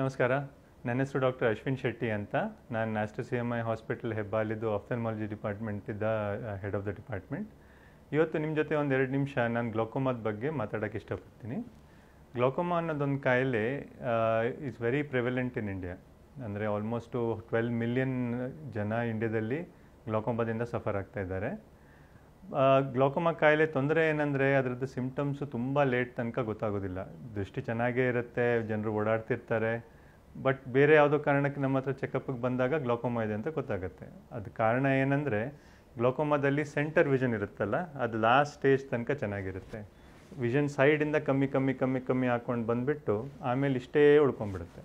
ನಮಸ್ಕಾರ ನನ್ನ ಹೆಸರು ಡಾಕ್ಟರ್ ಅಶ್ವಿನ್ ಶೆಟ್ಟಿ ಅಂತ ನಾನು ನ್ಯಾಸ್ಟೋ ಸಿ ಎಮ್ ಐ ಹಾಸ್ಪಿಟಲ್ ಹೆಬ್ಬಾಲಿದ್ದು ಆಫ್ಥಲ್ಮಾಲಜಿ ಡಿಪಾರ್ಟ್ಮೆಂಟಿದ್ದ ಹೆಡ್ ಆಫ್ ದ ಡಿಪಾರ್ಟ್ಮೆಂಟ್ ಇವತ್ತು ನಿಮ್ಮ ಜೊತೆ ಒಂದು ಎರಡು ನಿಮಿಷ ನಾನು ಗ್ಲೋಕೋಮಾದ ಬಗ್ಗೆ ಮಾತಾಡೋಕ್ಕೆ ಇಷ್ಟಪಡ್ತೀನಿ ಗ್ಲೋಕೋಮಾ ಅನ್ನೋದೊಂದು ಕಾಯಿಲೆ is very prevalent in India ಅಂದರೆ ಆಲ್ಮೋಸ್ಟು ಟ್ವೆಲ್ ಮಿಲಿಯನ್ ಜನ ಇಂಡಿಯಾದಲ್ಲಿ ಗ್ಲೋಕೋಮಾದಿಂದ ಸಫರ್ ಆಗ್ತಾ ಇದ್ದಾರೆ ಗ್ಲೋಕೋಮಾ ಕಾಯಿಲೆ ತೊಂದರೆ ಏನಂದರೆ ಅದರದ್ದು ಸಿಂಪ್ಟಮ್ಸು ತುಂಬ ಲೇಟ್ ತನಕ ಗೊತ್ತಾಗೋದಿಲ್ಲ ದೃಷ್ಟಿ ಚೆನ್ನಾಗೇ ಇರುತ್ತೆ ಜನರು ಓಡಾಡ್ತಿರ್ತಾರೆ ಬಟ್ ಬೇರೆ ಯಾವುದೋ ಕಾರಣಕ್ಕೆ ನಮ್ಮ ಹತ್ರ ಚೆಕಪ್ಗೆ ಬಂದಾಗ ಗ್ಲೋಕೋಮಾ ಇದೆ ಅಂತ ಗೊತ್ತಾಗುತ್ತೆ ಅದು ಕಾರಣ ಏನಂದರೆ ಗ್ಲೋಕೋಮಾದಲ್ಲಿ ಸೆಂಟರ್ ವಿಷನ್ ಇರುತ್ತಲ್ಲ ಅದು ಲಾಸ್ಟ್ ಸ್ಟೇಜ್ ತನಕ ಚೆನ್ನಾಗಿರುತ್ತೆ ವಿಷನ್ ಸೈಡಿಂದ ಕಮ್ಮಿ ಕಮ್ಮಿ ಕಮ್ಮಿ ಕಮ್ಮಿ ಹಾಕ್ಕೊಂಡು ಬಂದುಬಿಟ್ಟು ಆಮೇಲೆ ಇಷ್ಟೇ ಉಳ್ಕೊಂಡ್ಬಿಡುತ್ತೆ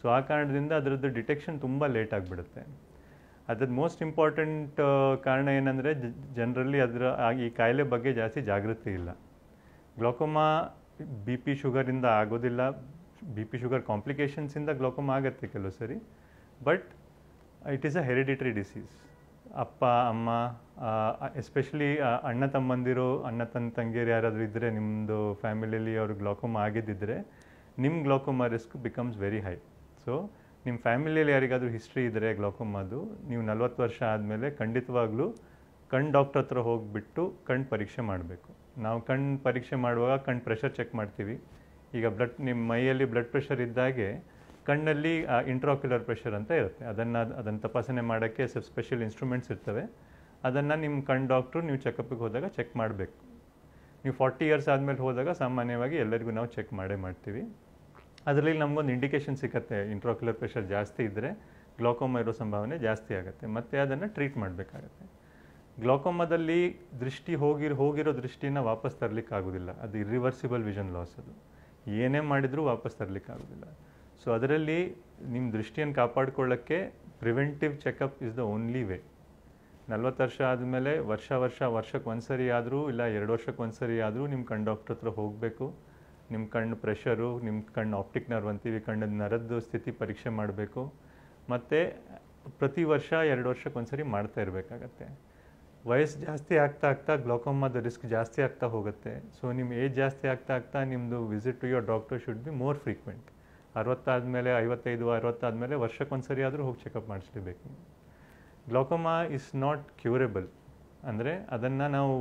ಸೊ ಆ ಕಾರಣದಿಂದ ಅದರದ್ದು ಡಿಟೆಕ್ಷನ್ ತುಂಬ ಲೇಟ್ ಆಗಿಬಿಡುತ್ತೆ ಅದ್ರ ಮೋಸ್ಟ್ ಇಂಪಾರ್ಟೆಂಟ್ ಕಾರಣ ಏನಂದರೆ ಜನರಲ್ಲಿ ಅದರ ಈ ಕಾಯಿಲೆ ಬಗ್ಗೆ ಜಾಸ್ತಿ ಜಾಗೃತಿ ಇಲ್ಲ ಗ್ಲೋಕೋಮಾ ಬಿ ಪಿ ಶುಗರಿಂದ ಆಗೋದಿಲ್ಲ ಬಿ ಪಿ ಶುಗರ್ ಕಾಂಪ್ಲಿಕೇಶನ್ಸಿಂದ ಗ್ಲೋಕೋಮಾ ಆಗತ್ತೆ ಕೆಲವು ಸರಿ but it is a hereditary disease ಅಪ್ಪ ಅಮ್ಮ ಎಸ್ಪೆಷಲಿ ಅಣ್ಣ ತಮ್ಮಂದಿರು ಅಣ್ಣ ತನ್ನ ತಂಗಿಯರು ಯಾರಾದರೂ ಇದ್ದರೆ ನಿಮ್ಮದು ಫ್ಯಾಮಿಲಿಯಲ್ಲಿ ಅವರು ಗ್ಲೋಕೋಮಾ ಆಗಿದ್ದಿದ್ರೆ ನಿಮ್ಮ glaucoma risk becomes very high so ನಿಮ್ಮ ಫ್ಯಾಮಿಲಿಯಲ್ಲಿ ಯಾರಿಗಾದರೂ ಹಿಸ್ಟ್ರಿ ಇದ್ದರೆ ಅದು ನೀವು ನಲವತ್ತು ವರ್ಷ ಆದಮೇಲೆ ಖಂಡಿತವಾಗ್ಲೂ ಕಣ್ಣು ಡಾಕ್ಟ್ರ್ ಹತ್ರ ಹೋಗಿಬಿಟ್ಟು ಕಣ್ಣು ಪರೀಕ್ಷೆ ಮಾಡಬೇಕು ನಾವು ಕಣ್ಣು ಪರೀಕ್ಷೆ ಮಾಡುವಾಗ ಕಣ್ಣು ಪ್ರೆಷರ್ ಚೆಕ್ ಮಾಡ್ತೀವಿ ಈಗ ಬ್ಲಡ್ ನಿಮ್ಮ ಮೈಯಲ್ಲಿ ಬ್ಲಡ್ ಪ್ರೆಷರ್ ಇದ್ದಾಗೆ ಕಣ್ಣಲ್ಲಿ ಇಂಟ್ರಾಕ್ಯುಲರ್ ಪ್ರೆಷರ್ ಅಂತ ಇರುತ್ತೆ ಅದನ್ನು ಅದನ್ನು ತಪಾಸಣೆ ಮಾಡೋಕ್ಕೆ ಸ್ವಲ್ಪ ಸ್ಪೆಷಲ್ ಇನ್ಸ್ಟ್ರೂಮೆಂಟ್ಸ್ ಇರ್ತವೆ ಅದನ್ನು ನಿಮ್ಮ ಕಣ್ಣು ಡಾಕ್ಟ್ರು ನೀವು ಚೆಕಪ್ಪಿಗೆ ಹೋದಾಗ ಚೆಕ್ ಮಾಡಬೇಕು ನೀವು ಫಾರ್ಟಿ ಇಯರ್ಸ್ ಆದಮೇಲೆ ಹೋದಾಗ ಸಾಮಾನ್ಯವಾಗಿ ಎಲ್ಲರಿಗೂ ನಾವು ಚೆಕ್ ಮಾಡೇ ಮಾಡ್ತೀವಿ ಅದರಲ್ಲಿ ನಮಗೊಂದು ಇಂಡಿಕೇಶನ್ ಸಿಕ್ಕತ್ತೆ ಇಂಟ್ರಾಕ್ಯುಲರ್ ಪ್ರೆಷರ್ ಜಾಸ್ತಿ ಇದ್ದರೆ ಗ್ಲಾಕೋಮಾ ಇರೋ ಸಂಭಾವನೆ ಜಾಸ್ತಿ ಆಗುತ್ತೆ ಮತ್ತು ಅದನ್ನು ಟ್ರೀಟ್ ಮಾಡಬೇಕಾಗತ್ತೆ ಗ್ಲೋಕೋಮದಲ್ಲಿ ದೃಷ್ಟಿ ಹೋಗಿರೋ ಹೋಗಿರೋ ದೃಷ್ಟಿನ ವಾಪಸ್ ತರಲಿಕ್ಕಾಗೋದಿಲ್ಲ ಅದು ಇರಿವರ್ಸಿಬಲ್ ವಿಷನ್ ಲಾಸ್ ಅದು ಏನೇ ಮಾಡಿದರೂ ವಾಪಸ್ ತರಲಿಕ್ಕಾಗೋದಿಲ್ಲ ಸೊ ಅದರಲ್ಲಿ ನಿಮ್ಮ ದೃಷ್ಟಿಯನ್ನು ಕಾಪಾಡಿಕೊಳ್ಳೋಕ್ಕೆ preventive checkup is the only way ನಲ್ವತ್ತು ವರ್ಷ ಆದಮೇಲೆ ವರ್ಷ ವರ್ಷ ವರ್ಷಕ್ಕೆ ಒಂದು ಆದರೂ ಇಲ್ಲ ಎರಡು ವರ್ಷಕ್ಕೆ ಒಂದು ಸರಿ ಆದರೂ ನಿಮ್ಮ ಕಣ್ ಡಾಕ್ಟ್ರ್ ಹತ್ರ ಹೋಗಬೇಕು ನಿಮ್ಮ ಕಣ್ಣು ಪ್ರೆಷರು ನಿಮ್ಮ ಕಣ್ಣು ಆಪ್ಟಿಕ್ ನರ್ವ್ ಅಂತೀವಿ ಕಣ್ಣದ ನರದ್ದು ಸ್ಥಿತಿ ಪರೀಕ್ಷೆ ಮಾಡಬೇಕು ಮತ್ತು ಪ್ರತಿ ವರ್ಷ ಎರಡು ವರ್ಷಕ್ಕೆ ಒಂದ್ಸರಿ ಮಾಡ್ತಾ ಇರಬೇಕಾಗತ್ತೆ ವಯಸ್ಸು ಜಾಸ್ತಿ ಆಗ್ತಾ ಆಗ್ತಾ ಗ್ಲೋಕೋಮಾದ ರಿಸ್ಕ್ ಜಾಸ್ತಿ ಆಗ್ತಾ ಹೋಗುತ್ತೆ ಸೊ ನಿಮ್ಮ ಏಜ್ ಜಾಸ್ತಿ ಆಗ್ತಾ ಆಗ್ತಾ ನಿಮ್ಮದು visit to your doctor should be more frequent ಅರವತ್ತಾದ ಮೇಲೆ ಐವತ್ತೈದು ಅರವತ್ತಾದ ಮೇಲೆ ವರ್ಷಕ್ಕೊಂದು ಸರಿ ಆದರೂ ಹೋಗಿ ಚೆಕಪ್ ಮಾಡಿಸ್ಲೇಬೇಕು ಗ್ಲೋಕೋಮಾ ಇಸ್ ನಾಟ್ ಕ್ಯೂರೇಬಲ್ ಅಂದರೆ ಅದನ್ನು ನಾವು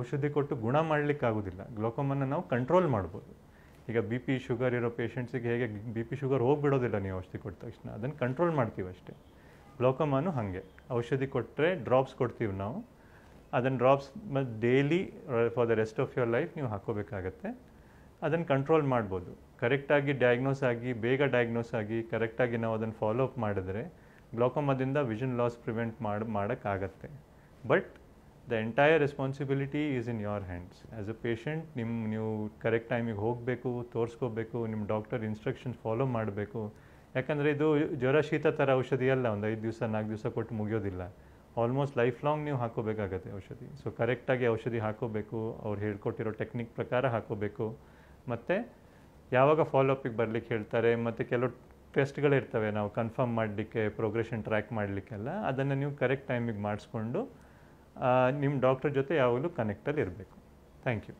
ಔಷಧಿ ಕೊಟ್ಟು ಗುಣ ಮಾಡಲಿಕ್ಕಾಗೋದಿಲ್ಲ ಗ್ಲೋಕೋಮನ್ನು ನಾವು ಕಂಟ್ರೋಲ್ ಮಾಡ್ಬೋದು ಈಗ ಬಿ ಪಿ ಶುಗರ್ ಇರೋ ಪೇಷಂಟ್ಸಿಗೆ ಹೇಗೆ ಬಿ ಪಿ ಶುಗರ್ ಹೋಗಿಬಿಡೋದಿಲ್ಲ ನೀವು ಔಷಧಿ ಕೊಟ್ಟ ತಕ್ಷಣ ಅದನ್ನು ಕಂಟ್ರೋಲ್ ಮಾಡ್ತೀವಿ ಅಷ್ಟೇ ಗ್ಲೋಕಮಾನು ಹಾಗೆ ಔಷಧಿ ಕೊಟ್ಟರೆ ಡ್ರಾಪ್ಸ್ ಕೊಡ್ತೀವಿ ನಾವು ಅದನ್ನು ಡ್ರಾಪ್ಸ್ ಮತ್ತು daily for the rest of your life ನೀವು ಹಾಕೋಬೇಕಾಗತ್ತೆ ಅದನ್ನು ಕಂಟ್ರೋಲ್ ಮಾಡ್ಬೋದು ಕರೆಕ್ಟಾಗಿ ಡಯಾಗ್ನೋಸ್ ಆಗಿ ಬೇಗ ಡಯಾಗ್ನೋಸ್ ಆಗಿ ಕರೆಕ್ಟಾಗಿ ನಾವು ಅದನ್ನು ಫಾಲೋ ಅಪ್ ಮಾಡಿದ್ರೆ ಗ್ಲೋಕೋಮಾದಿಂದ ವಿಷನ್ ಲಾಸ್ ಪ್ರಿವೆಂಟ್ ಮಾಡಿ ಮಾಡೋಕ್ಕಾಗತ್ತೆ but the entire responsibility is in your hands as a patient ನಿಮ್ಮ ನೀವು ಕರೆಕ್ಟ್ ಟೈಮಿಗೆ ಹೋಗಬೇಕು ತೋರಿಸ್ಕೋಬೇಕು ನಿಮ್ಮ ಡಾಕ್ಟರ್ ಇನ್ಸ್ಟ್ರಕ್ಷನ್ಸ್ ಫಾಲೋ ಮಾಡಬೇಕು ಯಾಕಂದರೆ ಇದು ಜ್ವರ ಶೀತ ಥರ ಔಷಧಿ ಅಲ್ಲ ಒಂದು ಐದು ದಿವಸ ನಾಲ್ಕು ದಿವಸ ಕೊಟ್ಟು ಮುಗಿಯೋದಿಲ್ಲ ಆಲ್ಮೋಸ್ಟ್ ಲೈಫ್ ಲಾಂಗ್ ನೀವು ಹಾಕೋಬೇಕಾಗತ್ತೆ ಔಷಧಿ ಸೊ ಕರೆಕ್ಟಾಗಿ ಔಷಧಿ ಹಾಕೋಬೇಕು ಅವ್ರು ಹೇಳ್ಕೊಟ್ಟಿರೋ ಟೆಕ್ನಿಕ್ ಪ್ರಕಾರ ಹಾಕೋಬೇಕು ಮತ್ತು ಯಾವಾಗ ಫಾಲೋ ಫಾಲೋಅಪಿಗೆ ಬರಲಿಕ್ಕೆ ಹೇಳ್ತಾರೆ ಮತ್ತು ಕೆಲವು ಟೆಸ್ಟ್ಗಳಿರ್ತವೆ ನಾವು ಕನ್ಫರ್ಮ್ ಮಾಡಲಿಕ್ಕೆ ಪ್ರೋಗ್ರೆಷನ್ ಟ್ರ್ಯಾಕ್ ಮಾಡಲಿಕ್ಕೆಲ್ಲ ಅದನ್ನು ನೀವು ಕರೆಕ್ಟ್ ಟೈಮಿಗೆ ಮಾಡಿಸ್ಕೊಂಡು ನಿಮ್ಮ ಡಾಕ್ಟ್ರ್ ಜೊತೆ ಯಾವಾಗಲೂ ಕನೆಕ್ಟಲ್ಲಿ ಇರಬೇಕು ಥ್ಯಾಂಕ್ ಯು